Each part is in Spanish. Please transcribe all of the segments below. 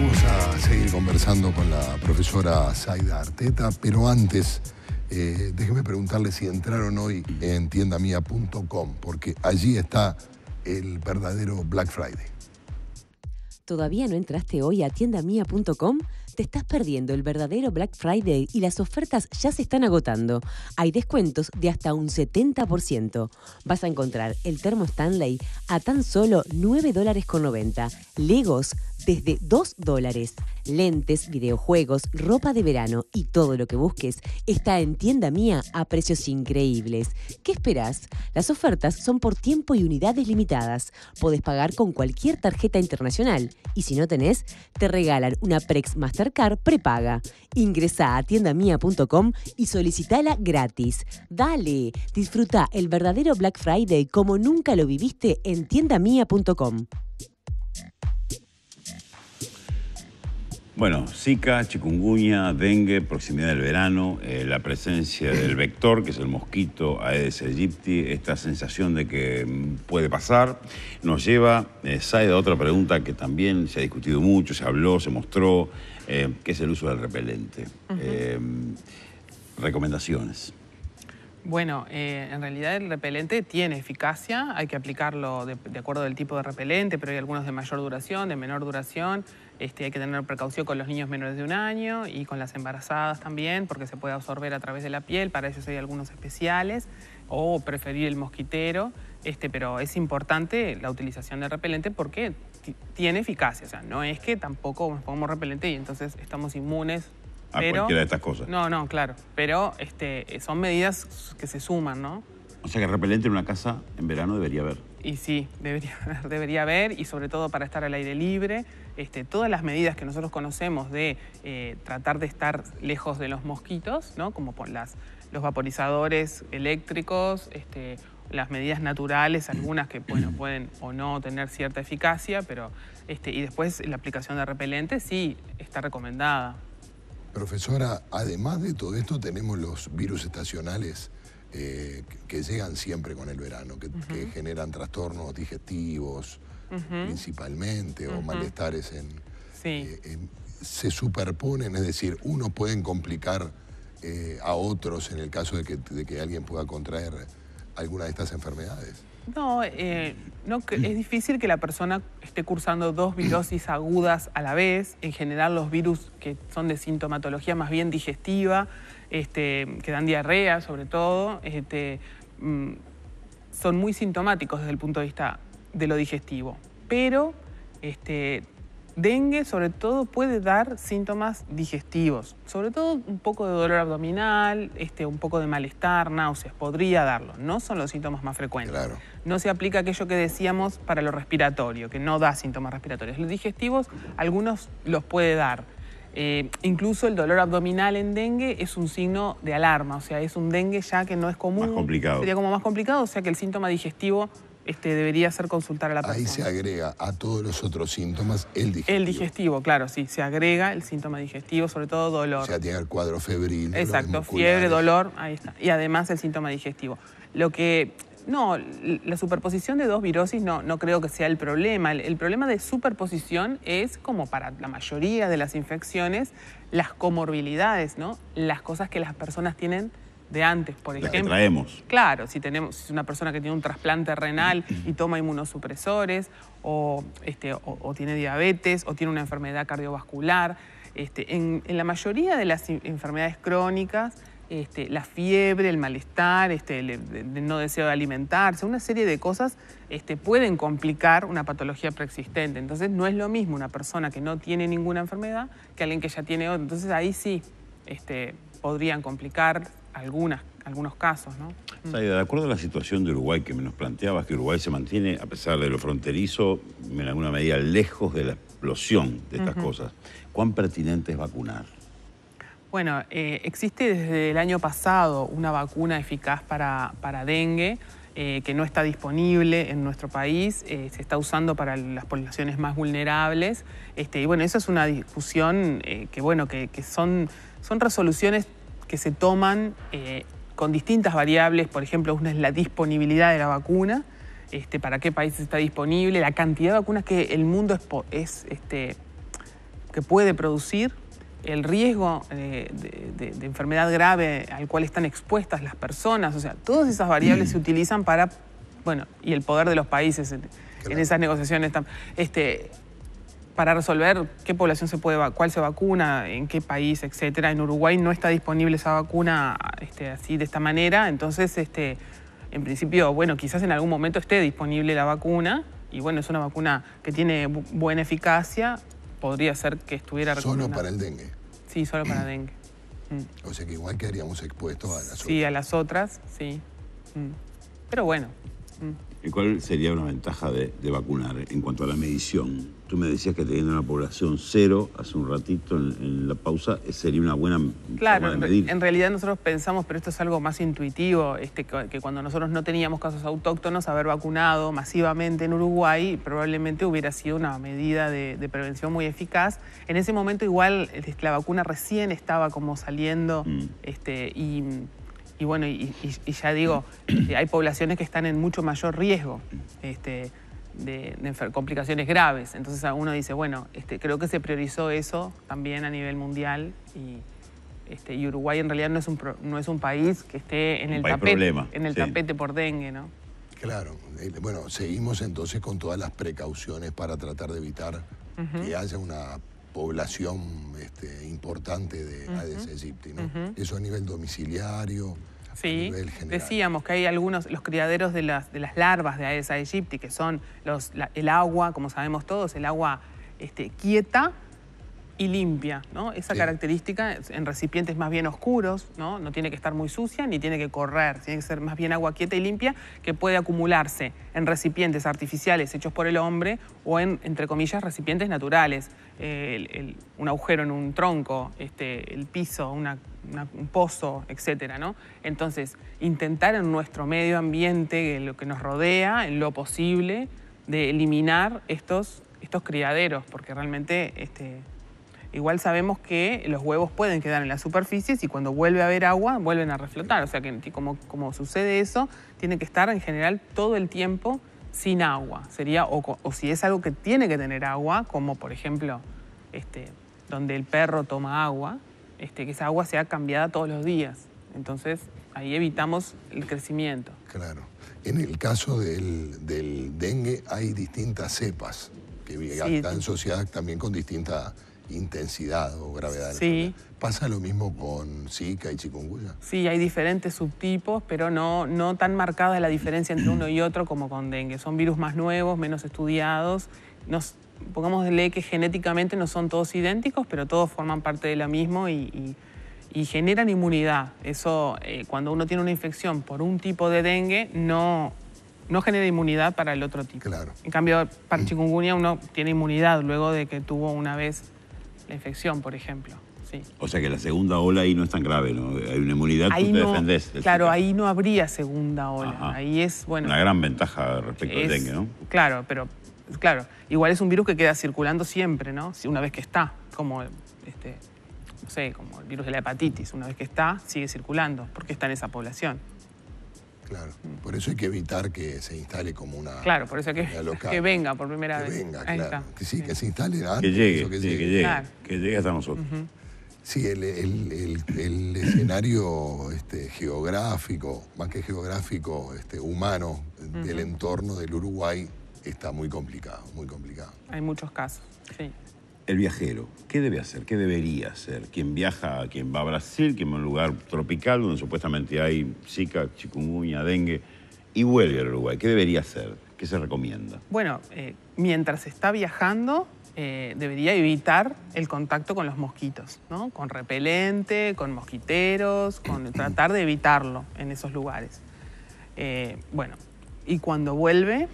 Vamos a seguir conversando con la profesora Zaida Arteta, pero antes, eh, déjeme preguntarle si entraron hoy en tiendamia.com, porque allí está el verdadero Black Friday. ¿Todavía no entraste hoy a tiendamia.com? Te estás perdiendo el verdadero Black Friday y las ofertas ya se están agotando. Hay descuentos de hasta un 70%. Vas a encontrar el termo Stanley a tan solo 9 dólares con 90, Legos desde 2 dólares. Lentes, videojuegos, ropa de verano y todo lo que busques está en tienda mía a precios increíbles. ¿Qué esperás? Las ofertas son por tiempo y unidades limitadas. Podés pagar con cualquier tarjeta internacional y si no tenés, te regalan una Prex Mastercard prepaga. Ingresa a tiendamia.com y solicitala gratis. Dale, disfruta el verdadero Black Friday como nunca lo viviste en tiendamia.com. Bueno, Zika, chikungunya, dengue, proximidad del verano, eh, la presencia del vector, que es el mosquito Aedes aegypti, esta sensación de que mm, puede pasar, nos lleva, eh, Saida, a otra pregunta que también se ha discutido mucho, se habló, se mostró, eh, que es el uso del repelente. Eh, recomendaciones. Bueno, eh, en realidad el repelente tiene eficacia, hay que aplicarlo de, acuerdo al tipo de repelente, pero hay algunos de mayor duración, de menor duración. Este, hay que tener precaución con los niños menores de un año y con las embarazadas también, porque se puede absorber a través de la piel, para eso hay algunos especiales, o preferir el mosquitero, este, pero es importante la utilización del repelente porque tiene eficacia, o sea, no es que tampoco nos pongamos repelente y entonces estamos inmunes a cualquiera de estas cosas. No, no, claro. Pero este, son medidas que se suman, ¿no? O sea que repelente en una casa en verano debería haber. Y sí, debería, debería haber, y sobre todo para estar al aire libre. Este, todas las medidas que nosotros conocemos de eh, tratar de estar lejos de los mosquitos, ¿no? como por las, los vaporizadores eléctricos, este, las medidas naturales, algunas que bueno, pueden o no tener cierta eficacia, pero este, y después la aplicación de repelente sí está recomendada. Profesora, además de todo esto tenemos los virus estacionales eh, que llegan siempre con el verano, que, generan trastornos digestivos principalmente o malestares eh, en, se superponen, es decir, unos pueden complicar eh, a otros en el caso de que alguien pueda contraer alguna de estas enfermedades. No, eh, no, es difícil que la persona esté cursando dos virosis agudas a la vez. En general, los virus que son de sintomatología más bien digestiva, este, que dan diarrea sobre todo, este, mm, son muy sintomáticos desde el punto de vista de lo digestivo. Pero este, Dengue sobre todo puede dar síntomas digestivos, sobre todo un poco de dolor abdominal, este, un poco de malestar, náuseas, podría darlo, no son los síntomas más frecuentes. No se aplica aquello que decíamos para lo respiratorio, que no da síntomas respiratorios. Los digestivos algunos los puede dar. Eh, incluso el dolor abdominal en dengue es un signo de alarma, o sea, es un dengue ya que no es común. Más complicado. Sería como más complicado, o sea que el síntoma digestivo este, debería ser consultar a la persona. Ahí se agrega a todos los otros síntomas el digestivo. El digestivo, claro, sí, se agrega el síntoma digestivo, sobre todo dolor. O sea, tiene el cuadro febril. Exacto, fiebre, dolor, ahí está. Y además el síntoma digestivo. Lo que no, la superposición de dos virosis no, no creo que sea el problema. El, el, problema de superposición es, como para la mayoría de las infecciones, las comorbilidades, ¿no? Las cosas que las personas tienen de antes, por ejemplo. Que traemos. Claro, si tenemos es una persona que tiene un trasplante renal y toma inmunosupresores, o, este, tiene diabetes, o tiene una enfermedad cardiovascular. Este, en, la mayoría de las enfermedades crónicas, este, la fiebre, el malestar, el, no deseo de alimentarse, una serie de cosas pueden complicar una patología preexistente. Entonces no es lo mismo una persona que no tiene ninguna enfermedad que alguien que ya tiene otra. Entonces ahí sí podrían complicar algunas, algunos casos, ¿no? Mm. Saida, de acuerdo a la situación de Uruguay que me nos planteabas, que Uruguay se mantiene, a pesar de lo fronterizo, en alguna medida lejos de la explosión de estas cosas, ¿cuán pertinente es vacunar? Bueno, eh, existe desde el año pasado una vacuna eficaz para, para dengue. Eh, que no está disponible en nuestro país, eh, se está usando para las poblaciones más vulnerables. Este, y bueno, eso es una discusión que, bueno, que, son, son resoluciones que se toman eh, con distintas variables, por ejemplo, una es la disponibilidad de la vacuna, este, para qué país está disponible, la cantidad de vacunas que el mundo es, este, que puede producir, el riesgo eh, de, enfermedad grave al cual están expuestas las personas, o sea, todas esas variables mm. se utilizan para, bueno, y el poder de los países en, esas negociaciones. Este, para resolver qué población se puede, cuál se vacuna, en qué país, etcétera. En Uruguay no está disponible esa vacuna este, así de esta manera, entonces este, en principio, bueno, quizás en algún momento esté disponible la vacuna y bueno, es una vacuna que tiene buena eficacia, podría ser que estuviera Solo para el dengue. Sí, solo para mm. dengue. Mm. O sea que igual quedaríamos expuestos a las otras. Sí, a las otras, sí. Mm. Pero bueno. ¿Cuál sería una ventaja de, vacunar en cuanto a la medición? Tú me decías que teniendo una población cero hace un ratito en, la pausa, eh, sería una buena claro, En realidad nosotros pensamos, pero esto es algo más intuitivo, este, que cuando nosotros no teníamos casos autóctonos, haber vacunado masivamente en Uruguay probablemente hubiera sido una medida de, prevención muy eficaz. En ese momento igual este, la vacuna recién estaba como saliendo mm. este, y y bueno, y, ya digo, este, hay poblaciones que están en mucho mayor riesgo este, de, complicaciones graves. Entonces uno dice, bueno, este, creo que se priorizó eso también a nivel mundial y, Uruguay en realidad no es un, no es un país que esté en el, tapete, en el tapete por dengue, ¿no? Claro, eh, bueno, seguimos entonces con todas las precauciones para tratar de evitar que haya una población este, importante de Aedes aegypti. ¿no? Eso a nivel domiciliario, Sí, decíamos que hay algunos, los criaderos de las, larvas de Aedes aegypti, que son el agua, como sabemos todos, el agua este, quieta, y limpia, ¿no? Esa característica en recipientes más bien oscuros, ¿no? No tiene que estar muy sucia ni tiene que correr, tiene que ser más bien agua quieta y limpia que puede acumularse en recipientes artificiales hechos por el hombre o en, entre comillas, recipientes naturales. un agujero en un tronco, este, el piso, un pozo, etcétera, ¿no? Entonces, intentar en nuestro medio ambiente, en lo que nos rodea, en lo posible, de eliminar estos, estos criaderos, porque realmente este, Igual sabemos que los huevos pueden quedar en las superficies y cuando vuelve a haber agua vuelven a reflotar. O sea que como, como sucede eso, tiene que estar en general todo el tiempo sin agua. Sería, o, si es algo que tiene que tener agua, como por ejemplo este, donde el perro toma agua, este, que esa agua sea cambiada todos los días. Entonces ahí evitamos el crecimiento. Claro. En el caso del, dengue hay distintas cepas que están asociadas también con distintas intensidad o gravedad. Sí. ¿Pasa lo mismo con Zika y chikungunya? Sí, hay diferentes subtipos, pero no, no tan marcada la diferencia entre uno y otro como con dengue. Son virus más nuevos, menos estudiados. Nos, pongámosle que genéticamente no son todos idénticos, pero todos forman parte de lo mismo y, generan inmunidad. Eso, eh, cuando uno tiene una infección por un tipo de dengue, no, no genera inmunidad para el otro tipo. Claro. En cambio, para chikungunya uno tiene inmunidad luego de que tuvo una vez la infección, por ejemplo. O sea que la segunda ola ahí no es tan grave, ¿no? Hay una inmunidad, que te defendés. Claro, ahí no habría segunda ola. Ahí es, bueno... Una gran ventaja respecto al dengue, ¿no? Claro, pero, claro, igual es un virus que queda circulando siempre, ¿no? Una vez que está, como, este, no sé, como el virus de la hepatitis, una vez que está, sigue circulando, porque está en esa población. Claro, por eso hay que evitar que se instale como una. Claro, por eso que, que venga por primera que Venga, claro. Que sí, que se instale Que llegue, que, llegue. que llegue. hasta nosotros. Sí, el, escenario este, geográfico, más que geográfico, este, humano del entorno del Uruguay está muy complicado, muy complicado. Hay muchos casos, sí el viajero, ¿qué debe hacer? ¿Qué debería hacer? Quien viaja, quien va a Brasil, quien va a un lugar tropical donde supuestamente hay zika, chikungunya, dengue, y vuelve al Uruguay, ¿qué debería hacer? ¿Qué se recomienda? Bueno, eh, mientras está viajando, eh, debería evitar el contacto con los mosquitos, ¿no? Con repelente, con mosquiteros, con tratar de evitarlo en esos lugares. Eh, bueno, y cuando vuelve,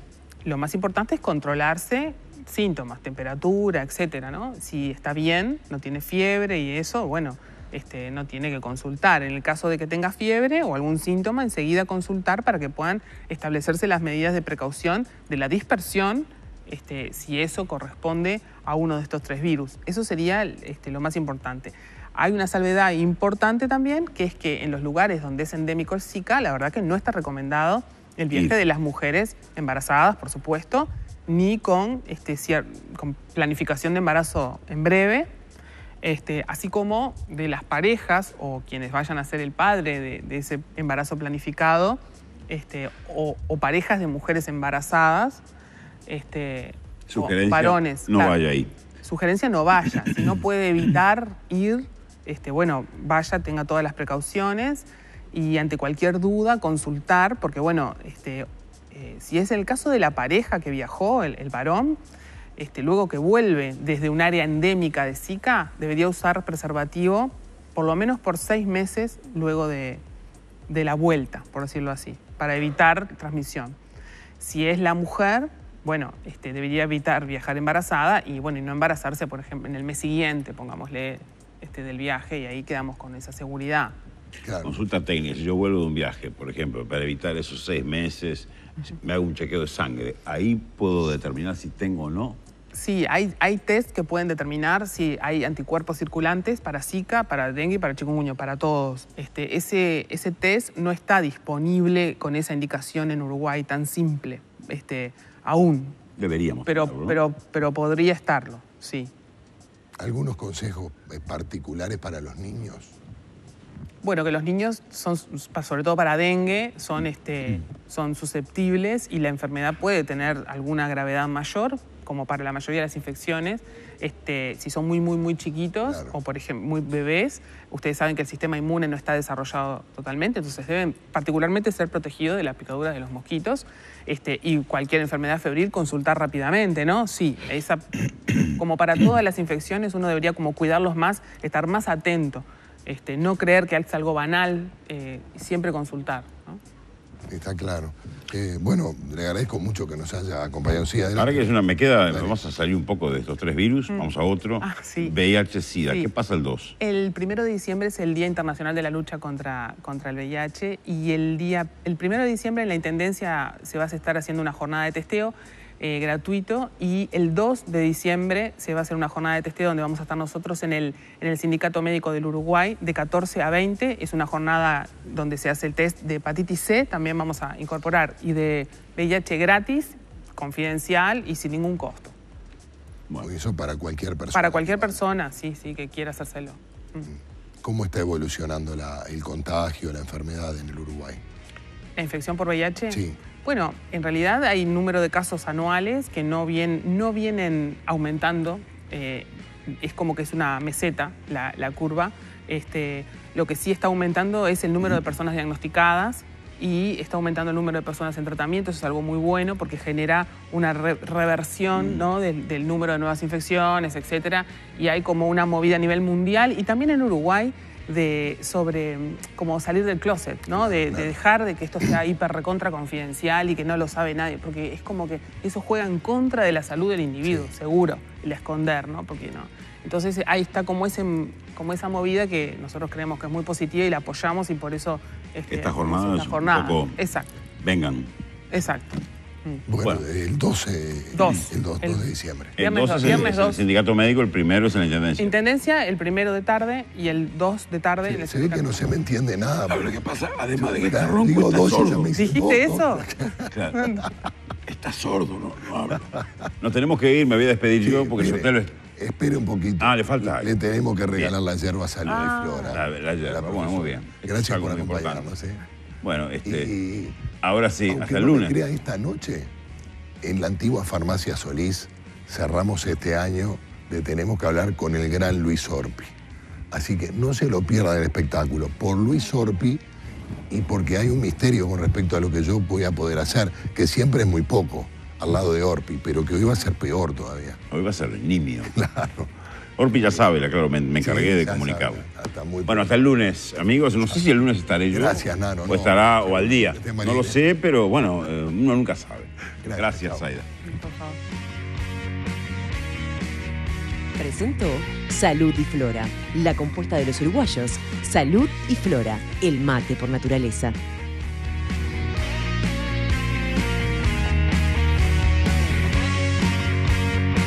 lo más importante es controlarse síntomas, temperatura, etcétera, ¿no? Si está bien, no tiene fiebre y eso, bueno, este, no tiene que consultar. En el caso de que tenga fiebre o algún síntoma, enseguida consultar para que puedan establecerse las medidas de precaución de la dispersión, este, si eso corresponde a uno de estos tres virus. Eso sería este, lo más importante. Hay una salvedad importante también, que es que en los lugares donde es endémico el Zika, la verdad que no está recomendado el viaje de las mujeres embarazadas, por supuesto, ni con, este, con planificación de embarazo en breve, este, así como de las parejas o quienes vayan a ser el padre de, ese embarazo planificado, este, o, parejas de mujeres embarazadas, este, o varones. No vaya ahí. Sugerencia no vaya. Si no puede evitar ir, este, bueno, vaya, tenga todas las precauciones y ante cualquier duda consultar, porque bueno, este, eh, si es el caso de la pareja que viajó, el, varón, este, luego que vuelve desde un área endémica de Zika, debería usar preservativo por lo menos por seis meses luego de, la vuelta, por decirlo así, para evitar transmisión. Si es la mujer, bueno, este, debería evitar viajar embarazada y bueno, y no embarazarse, por ejemplo, en el mes siguiente, pongámosle, este, del viaje y ahí quedamos con esa seguridad. Claro. Consulta técnica, si yo vuelvo de un viaje, por ejemplo, para evitar esos seis meses, me hago un chequeo de sangre. Ahí puedo determinar si tengo o no. Sí, hay, hay test que pueden determinar si hay anticuerpos circulantes para Zika, para dengue, para chikungunya, para todos. Este, ese, test no está disponible con esa indicación en Uruguay tan simple, este, aún. Deberíamos. Pero, pero, pero podría estarlo, sí. ¿Algunos consejos eh, particulares para los niños? bueno, que los niños son, sobre todo para dengue, son, mm. Este, mm. son susceptibles y la enfermedad puede tener alguna gravedad mayor, como para la mayoría de las infecciones, este, si son muy, muy, muy chiquitos o, por ejemplo, muy bebés, ustedes saben que el sistema inmune no está desarrollado totalmente, entonces deben particularmente ser protegidos de la picadura de los mosquitos este, y cualquier enfermedad febril consultar rápidamente, ¿no? Sí, como para todas las infecciones uno debería como cuidarlos más, estar más atento. Este, no creer que es algo banal, eh, siempre consultar. Está claro. Eh, bueno, le agradezco mucho que nos haya acompañado. Ahora que es una, me queda, vamos a salir un poco de estos tres virus, mm. vamos a otro. Ah, sí. VIH-Sida, ¿qué pasa el 2? El primero de diciembre es el Día Internacional de la Lucha contra, contra el VIH y el día, el primero de diciembre en la Intendencia se va a estar haciendo una jornada de testeo eh, gratuito y el 2 de diciembre se va a hacer una jornada de testeo donde vamos a estar nosotros en el, en el Sindicato Médico del Uruguay de 14 a 20. Es una jornada donde se hace el test de hepatitis C, también vamos a incorporar, y de VIH gratis, confidencial y sin ningún costo. Bueno. Eso para cualquier persona. Para cualquier persona, sí, sí, que quiera hacérselo. Mm. Mm. ¿Cómo está evolucionando el contagio, la enfermedad en el Uruguay? ¿La infección por VIH? Sí. Bueno, en realidad hay un número de casos anuales que no, vienen aumentando. Eh, es como que es una meseta la, curva. Este, lo que sí está aumentando es el número de personas diagnosticadas y está aumentando el número de personas en tratamiento. Eso es algo muy bueno porque genera una reversión mm. del, del número de nuevas infecciones, etc. Y hay como una movida a nivel mundial y también en Uruguay de, sobre como salir del closet, ¿no? De, dejar de que esto sea hiper recontra confidencial y que no lo sabe nadie, porque es como que eso juega en contra de la salud del individuo, seguro, el esconder, ¿no? Porque no. Entonces ahí está como, ese, como esa movida que nosotros creemos que es muy positiva y la apoyamos y por eso... Este, esta jornada, un poco... Exacto. Vengan. Exacto. Bueno, el 12, El, 2, el, 2 de diciembre. El 12 es el, el, sindicato médico, el primero es en la Intendencia. Intendencia, el primero de tarde y el 2 de tarde en el Se ve que no se me entiende nada. Pero ¿qué pasa? Además de que está rompo, digo está 12, sordo. Me ¿Dijiste eso? claro. está sordo, no, no habla. Nos tenemos que ir, me voy a despedir yo porque mire, yo te Espere un poquito. Ah, le falta. Le tenemos que regalar bien. la yerba salud y ah. flora. La, la yerba, bueno, muy bien. Gracias por acompañarnos. ¿eh? Bueno, este, ahora sí, hasta el luna. lunes. esta noche, en la antigua farmacia Solís, cerramos este año de Tenemos que hablar con el gran Luis Orpi. Así que no se lo pierdan el espectáculo. Por Luis Orpi y porque hay un misterio con respecto a lo que yo voy a poder hacer, que siempre es muy poco al lado de Orpi, pero que hoy va a ser peor todavía. Hoy va a ser nimio. Claro. Orpi ya sabe, claro, me, encargué de comunicarlo. bueno, hasta el lunes, amigos. No sé si el lunes estaré yo. Gracias, Naro. O estará o al día. Este no lo sé, pero bueno, eh, uno nunca sabe. Gracias, Aida. Salud y Flora, la compuesta de los uruguayos. Salud y Flora, el mate por naturaleza.